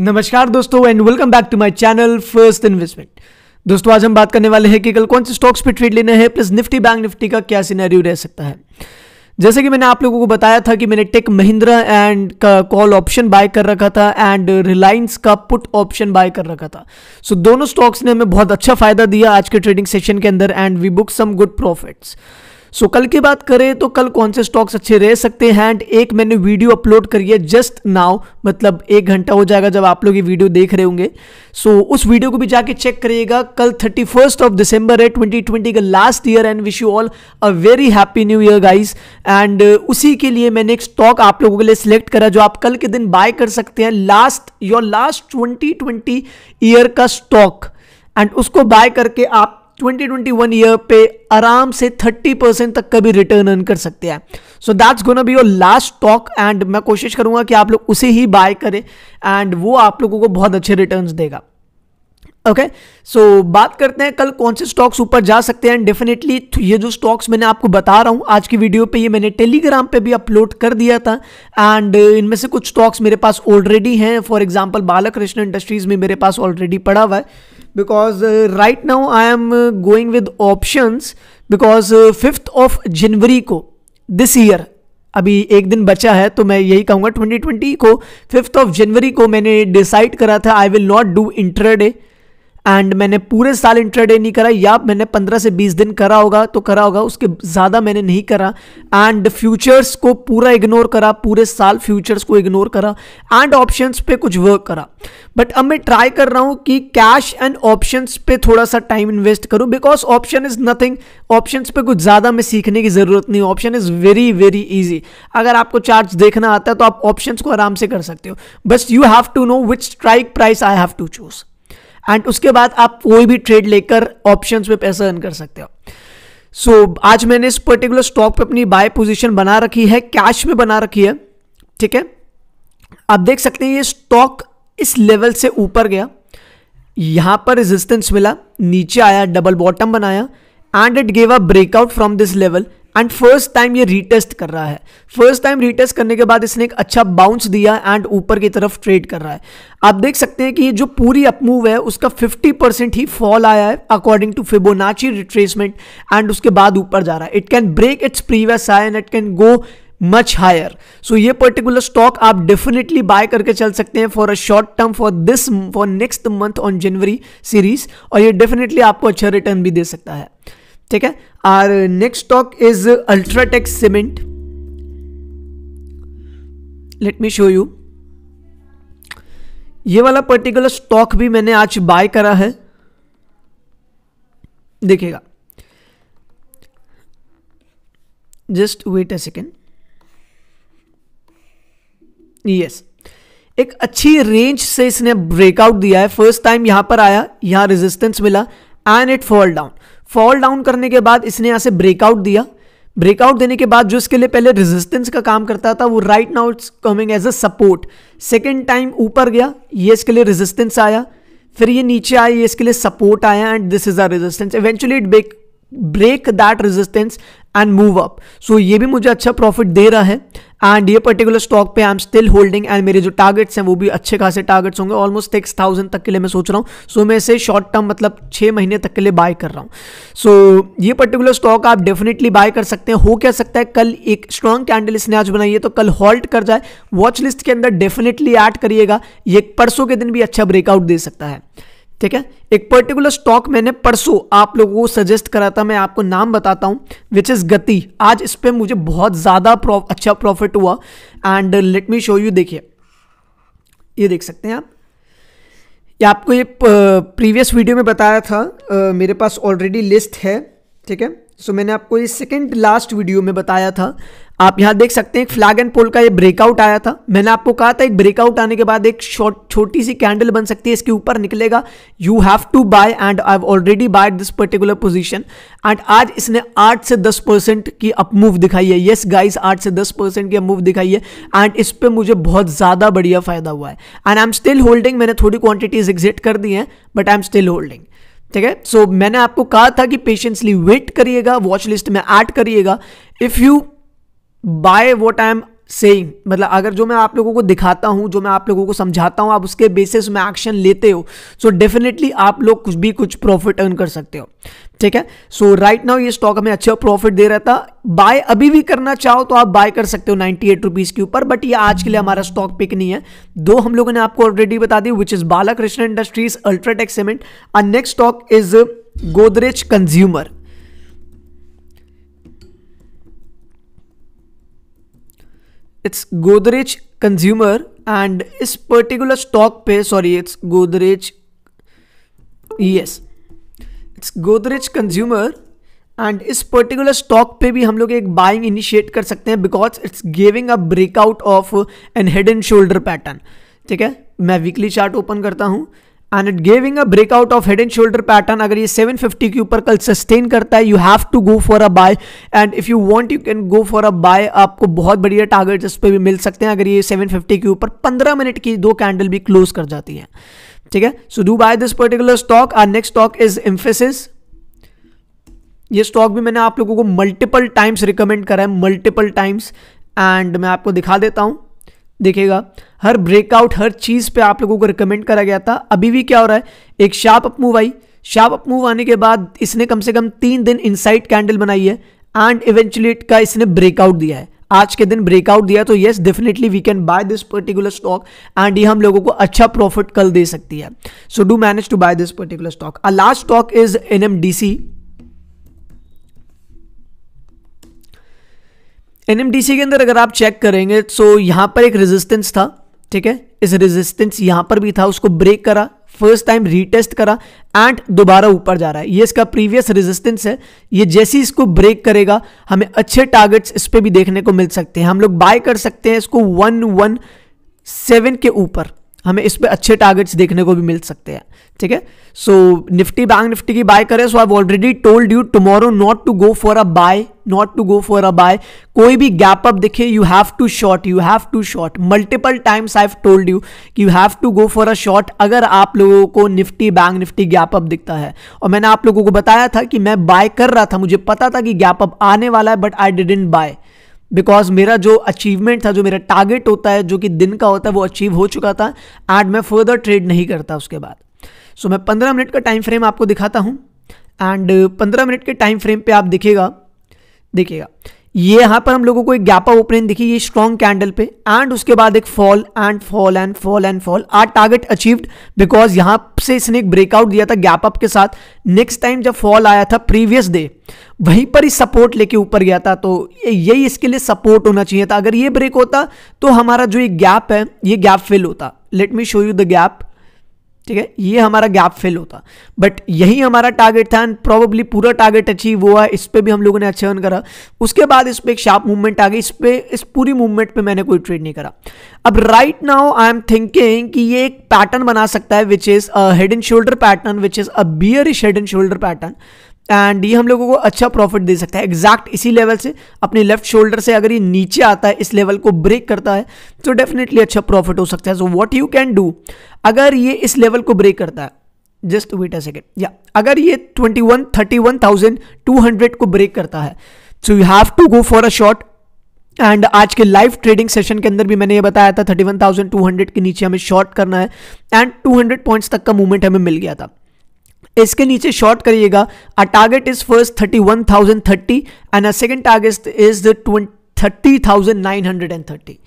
नमस्कार दोस्तों and welcome back to my channel first investment दोस्तों आज हम बात करने वाले हैं कि कल कौन से स्टॉक्स पे ट्रेड लेना है प्लस निफ्टी बैंक निफ्टी का क्या सिनेरियो रह सकता है जैसे कि मैंने आप लोगों को बताया था कि मैंने टेक महिंद्रा एंड का कॉल ऑप्शन बाय कर रखा था एंड रिलायंस का पुट ऑप्शन बाय कर रखा था सो so, दोनों स्टॉक्स ने हमें बहुत अच्छा फायदा दिया आज के ट्रेडिंग सेशन के अंदर and we book some good profits so कल की बात करें तो कल कौन से स्टॉक्स अच्छे रह सकते हैं एंड एक मैंने वीडियो अपलोड करी है जस्ट नाउ मतलब एक घंटा हो जाएगा जब आप लोग ये वीडियो देख रहे होंगे सो so, उस वीडियो को भी जाके चेक करिएगा कल थर्टी फर्स्ट ऑफ दिसंबर है ट्वेंटी ट्वेंटी का last year and wish you all a very happy new year guys and उसी के लिए मैंने एक स्टॉक आप लोगों के लिए सिलेक्ट करा जो आप कल के दिन बाय कर सकते हैं last your last twenty year का स्टॉक एंड उसको बाय करके आप 2021 ईयर पे आराम से 30 परसेंट तक का भी रिटर्न अर्न कर सकते हैं so that's gonna be your last stock and मैं कोशिश करूंगा कि आप लोग उसे ही बाय करें एंड वो आप लोगों को बहुत अच्छे रिटर्न देगा ओके okay, सो so, बात करते हैं कल कौन से स्टॉक्स ऊपर जा सकते हैं डेफिनेटली तो ये जो स्टॉक्स मैंने आपको बता रहा हूँ आज की वीडियो पे ये मैंने टेलीग्राम पे भी अपलोड कर दिया था एंड इनमें से कुछ स्टॉक्स मेरे पास ऑलरेडी हैं फॉर एग्जांपल बालकृष्ण इंडस्ट्रीज में मेरे पास ऑलरेडी पड़ा हुआ है because right now I am going with option because fifth of January को दिस ईयर अभी एक दिन बचा है तो मैं यही कहूँगा 2020 को फिफ्थ ऑफ जनवरी को मैंने डिसाइड करा था I will not do intraday and मैंने पूरे साल इंट्राडे नहीं करा या मैंने 15 से 20 दिन करा होगा तो करा होगा उसके ज़्यादा मैंने नहीं करा एंड फ्यूचर्स को पूरा इग्नोर करा पूरे साल फ्यूचर्स को इग्नोर करा एंड ऑप्शंस पे कुछ वर्क करा बट अब मैं ट्राई कर रहा हूँ कि कैश एंड ऑप्शंस पे थोड़ा सा टाइम इन्वेस्ट करूँ because option is nothing option पे कुछ ज़्यादा मैं सीखने की ज़रूरत नहीं option is very very easy अगर आपको चार्ज देखना आता है तो आप ऑप्शन को आराम से कर सकते हो बस you have to know which strike price I have to choose and उसके बाद आप कोई भी ट्रेड लेकर ऑप्शंस में पैसा अर्न कर सकते हो सो so, आज मैंने इस पर्टिकुलर स्टॉक पे अपनी बाय पोजीशन बना रखी है कैश में बना रखी है ठीक है आप देख सकते हैं ये स्टॉक इस लेवल से ऊपर गया यहां पर रेजिस्टेंस मिला नीचे आया डबल बॉटम बनाया and it gave a breakout from this level and first time ये रीटेस्ट कर रहा है फर्स्ट टाइम रीटेस्ट करने के बाद इसने एक अच्छा बाउंस दिया एंड ऊपर की तरफ ट्रेड कर रहा है आप देख सकते हैं कि ये जो पूरी अपमूव है उसका 50 परसेंट ही फॉल आया है according to Fibonacci retracement and उसके बाद ऊपर जा रहा है it can break its previous high and it can go much higher so ये पर्टिकुलर स्टॉक आप डेफिनेटली बाय करके चल सकते हैं for a short term for this for next month on January series और ये डेफिनेटली आपको अच्छा रिटर्न भी दे सकता है ठीक है our next stock is UltraTech cement let me show you ये वाला पर्टिकुलर स्टॉक भी मैंने आज बाय करा है देखिएगा just wait a second yes एक अच्छी रेंज से इसने ब्रेकआउट दिया है फर्स्ट टाइम यहां पर आया यहां रेजिस्टेंस मिला and it fall down fall down करने के बाद इसने यहाँ से ब्रेकआउट दिया ब्रेकआउट देने के बाद जो इसके लिए पहले रेजिस्टेंस का काम करता था वो right now it's coming as a support second time ऊपर गया ये इसके लिए रेजिस्टेंस आया फिर ये नीचे आया ये इसके लिए सपोर्ट आया and this is a resistance eventually it break break that resistance and move up so ये भी मुझे अच्छा प्रॉफिट दे रहा है एंड ये पर्टिकुलर स्टॉक पे I am still holding and मेरे जो टारगेट्स हैं वो भी अच्छे खासे टारगेट्स होंगे ऑलमोस्ट सिक्स थाउजेंड तक के लिए मैं सोच रहा हूँ सो so, मैं इसे शॉर्ट टर्म मतलब छः महीने तक के लिए बाय कर रहा हूँ सो so, ये पर्टिकुलर स्टॉक आप डेफिनेटली बाय कर सकते हैं हो क्या सकता है कल एक स्ट्रॉन्ग कैंडल इसने आज बनाई है तो कल हॉल्ट कर जाए वॉच लिस्ट के अंदर डेफिनेटली ऐड करिएगा ये परसों के दिन भी अच्छा ब्रेकआउट दे सकता है ठीक है एक पर्टिकुलर स्टॉक मैंने परसों आप लोगों को सजेस्ट करा था मैं आपको नाम बताता हूँ विच इज़ गति आज इस पर मुझे बहुत ज़्यादा अच्छा प्रॉफिट हुआ and let me show you देखिए ये देख सकते हैं आप ये आपको ये प्रीवियस वीडियो में बताया था आ, मेरे पास ऑलरेडी लिस्ट है ठीक है सो मैंने आपको ये सेकेंड लास्ट वीडियो में बताया था आप यहां देख सकते हैं फ्लैग एंड पोल का ये ब्रेकआउट आया था मैंने आपको कहा था एक ब्रेकआउट आने के बाद एक छोटी सी कैंडल बन सकती है इसके ऊपर निकलेगा you have to buy and I have already buy this particular position and आज इसने आठ से दस परसेंट की अपमूव दिखाई है येस गाइस आठ से दस परसेंट की अपमूव दिखाई है एंड इस पर मुझे बहुत ज़्यादा बढ़िया फायदा हुआ है and I am still holding मैंने थोड़ी क्वांटिटीज एग्जिट कर दी है but I am still holding ठीक है सो मैंने आपको कहा था कि पेशेंसली वेट करिएगा वॉच लिस्ट में ऐड करिएगा if you buy what I am saying मतलब अगर जो मैं आप लोगों को दिखाता हूँ जो मैं आप लोगों को समझाता हूँ आप उसके बेसिस में एक्शन लेते हो सो so डेफिनेटली आप लोग कुछ भी कुछ प्रॉफिट अर्न कर सकते हो ठीक है सो राइट नाउ ये स्टॉक हमें अच्छा प्रॉफिट दे रहा था बाय अभी भी करना चाहो तो आप बाय कर सकते हो नाइन्टी एट रुपीज़ के ऊपर बट ये आज के लिए हमारा स्टॉक पिक नहीं है दो हम लोगों ने आपको ऑलरेडी बता दी which is Balakrishna industries UltraTech cement uh next stock is Godrej consumer it's Godrej consumer and इस पर्टिकुलर स्टॉक पे sorry it's Godrej yes it's Godrej consumer and इस पर्टिकुलर स्टॉक पे भी हम लोग एक बाइंग इनिशिएट कर सकते हैं because it's giving a breakout of an head and shoulder pattern ठीक है मैं वीकली चार्ट ओपन करता हूँ and it a breakout of head and shoulder pattern अगर ये 750 के ऊपर कल सस्टेन करता है you have to go for a buy and if you want you can go for a buy आपको बहुत बढ़िया टारगेट इस पर भी मिल सकते हैं अगर ये 750 के ऊपर 15 मिनट की दो कैंडल भी क्लोज कर जाती है ठीक है so do buy this particular stock our next stock is Mphasis ये स्टॉक भी मैंने आप लोगों को मल्टीपल टाइम्स रिकमेंड करा है मल्टीपल टाइम्स एंड मैं आपको दिखा देता हूं देखेगा हर ब्रेकआउट हर चीज़ पे आप लोगों को रिकमेंड करा गया था अभी भी क्या हो रहा है एक शार्प अप मूव आई शार्प अप मूव आने के बाद इसने कम से कम तीन दिन इनसाइड कैंडल बनाई है एंड इवेंचुअली इट का इसने ब्रेकआउट दिया है आज के दिन ब्रेकआउट दिया तो yes definitely we can buy this particular stock and ये हम लोगों को अच्छा प्रॉफिट कल दे सकती है so do manage to buy this particular stock uh last stock is N M D C एन के अंदर अगर आप चेक करेंगे तो यहाँ पर एक रेजिस्टेंस था ठीक है इस रेजिस्टेंस यहाँ पर भी था उसको ब्रेक करा फर्स्ट टाइम रीटेस्ट करा एंड दोबारा ऊपर जा रहा है ये इसका प्रीवियस रेजिस्टेंस है ये जैसे ही इसको ब्रेक करेगा हमें अच्छे टारगेट्स इस पर भी देखने को मिल सकते हैं हम लोग बाय कर सकते हैं इसको वन वन सेवन के ऊपर हमें इस पर अच्छे टारगेट्स देखने को भी मिल सकते हैं ठीक है सो निफ्टी बैंक निफ्टी की बाय करें so I already told you tomorrow not to go for a buy not to go for a buy कोई भी गैप अप दिखे you have to short you have to short multiple times I have told you कि you have to go for a short अगर आप लोगों को Nifty bank Nifty gap up दिखता है और मैंने आप लोगों को बताया था कि मैं बाय कर रहा था मुझे पता था कि गैप अप आने वाला है but I didn't buy because मेरा जो अचीवमेंट था जो मेरा टारगेट होता है जो कि दिन का होता है वो अचीव हो चुका था एंड मैं फर्दर ट्रेड नहीं करता उसके बाद सो so, मैं पंद्रह मिनट का टाइम फ्रेम आपको दिखाता हूँ एंड पंद्रह मिनट के टाइम फ्रेम पे आप देखिएगा देखिएगा ये पर हम लोगों को एक गैप अप ओपनिंग दिखी ये स्ट्रॉन्ग कैंडल पे एंड उसके बाद एक fall and fall and fall and fall our target achieved because यहां से इसने एक ब्रेकआउट दिया था गैप अप के साथ नेक्स्ट टाइम जब फॉल आया था प्रीवियस डे वहीं पर ही सपोर्ट लेके ऊपर गया था तो यही इसके लिए सपोर्ट होना चाहिए था अगर ये ब्रेक होता तो हमारा जो एक गैप है ये गैप फिल होता let me show you the gap ठीक है ये हमारा गैप फिल होता बट यही हमारा टारगेट था एंड प्रॉबेबली पूरा टारगेट अचीव हुआ इस पर भी हम लोगों ने अच्छा अर्न करा उसके बाद इस पर एक शार्प मूवमेंट आ गई इस पर इस पूरी मूवमेंट पे मैंने कोई ट्रेड नहीं करा अब right now I am thinking कि ये एक पैटर्न बना सकता है which is head and shoulder pattern which is a bear head and shoulder pattern and ये हम लोगों को अच्छा प्रॉफिट दे सकता है एग्जैक्ट इसी लेवल से अपने लेफ्ट शोल्डर से अगर ये नीचे आता है इस लेवल को ब्रेक करता है तो डेफिनेटली अच्छा प्रॉफिट हो सकता है so what you can do अगर ये इस लेवल को ब्रेक करता है जस्ट वेट अ सेकेंड या अगर ये twenty one thirty one thousand two hundred को ब्रेक करता है so you have to go for a short and आज के लाइव ट्रेडिंग सेशन के अंदर भी मैंने ये बताया था thirty one thousand two hundred के नीचे हमें शॉर्ट करना है एंड टू हंड्रेड पॉइंट्स तक का मूवमेंट हमें मिल गया था इसके नीचे शॉर्ट करिएगा uh target is first thirty one thousand thirty and uh second target is thirty thousand nine hundred and thirty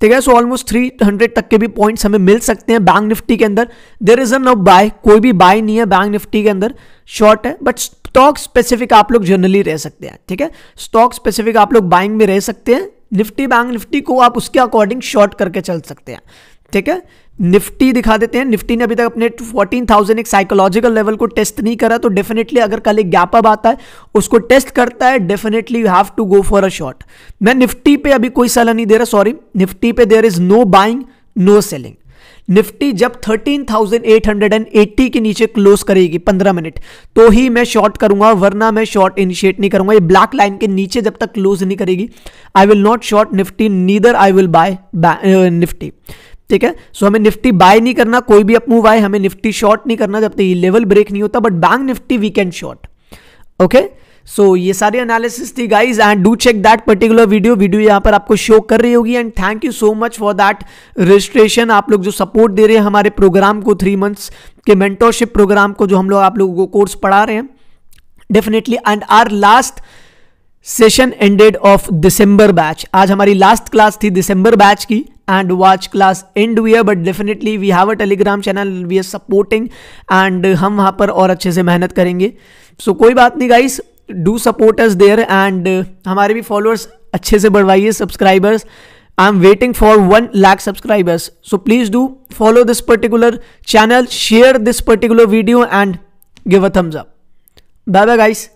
ठीक है सो ऑलमोस्ट थ्री हंड्रेड तक के भी पॉइंट्स हमें मिल सकते हैं बैंक निफ्टी के अंदर देर इज नो बाय कोई भी बाय नहीं है बैंक निफ्टी के अंदर शॉर्ट है बट स्टॉक स्पेसिफिक आप लोग जनरली रह सकते हैं ठीक है स्टॉक स्पेसिफिक आप लोग बाइंग में रह सकते हैं निफ्टी बैंक निफ्टी को आप उसके अकॉर्डिंग शॉर्ट करके चल सकते हैं ठीक है निफ्टी दिखा देते हैं निफ्टी ने अभी तक अपने 14,000 एक साइकोलॉजिकल लेवल को टेस्ट नहीं करा तो डेफिनेटली अगर कल एक गैप अप आता है उसको टेस्ट करता है definitely you have to go for a shot मैं निफ्टी पे अभी कोई सलाह नहीं दे रहा सॉरी निफ्टी पे there is no buying no selling Nifty जब 13,880 के नीचे क्लोज करेगी 15 मिनट तो ही मैं शॉर्ट करूंगा वरना मैं शॉर्ट इनिशिएट नहीं करूंगा ये ब्लैक लाइन के नीचे जब तक क्लोज नहीं करेगी I will not short Nifty neither I will buy Nifty ठीक है सो हमें निफ्टी बाय नहीं करना कोई भी अपमूव आए हमें निफ्टी शॉर्ट नहीं करना जब तक ये लेवल ब्रेक नहीं होता but bank Nifty we can short okay so ये सारी एनालिसिस थी guys and do check that particular video video यहाँ पर आपको शो कर रही होगी and thank you so much for that registration आप लोग जो सपोर्ट दे रहे हैं हमारे प्रोग्राम को थ्री मंथ्स के मेंटोरशिप प्रोग्राम को जो हम लोग आप लोगों को कोर्स पढ़ा रहे हैं definitely and our last session ended of December batch आज हमारी लास्ट क्लास थी दिसंबर बैच की and watch class end हुई है but definitely we have a Telegram channel we are supporting and हम वहाँ पर और अच्छे से मेहनत करेंगे सो so, कोई बात नहीं guys do support us there and हमारे भी फॉलोअर्स अच्छे से बढ़वाइए subscribers I am waiting for one lakh subscribers so please do follow this particular channel share this particular video and give a thumbs up bye bye guys